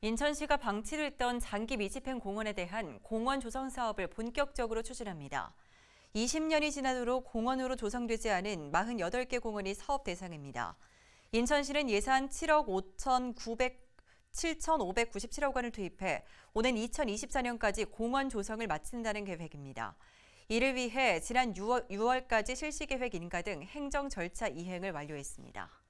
인천시가 방치를 했던 장기 미집행 공원에 대한 공원 조성 사업을 본격적으로 추진합니다. 20년이 지나도록 공원으로 조성되지 않은 48개 공원이 사업 대상입니다. 인천시는 예산 7억 5 9 9 7억 원을 투입해 오는 2024년까지 공원 조성을 마친다는 계획입니다. 이를 위해 지난 6월, 6월까지 실시 계획 인가 등 행정 절차 이행을 완료했습니다.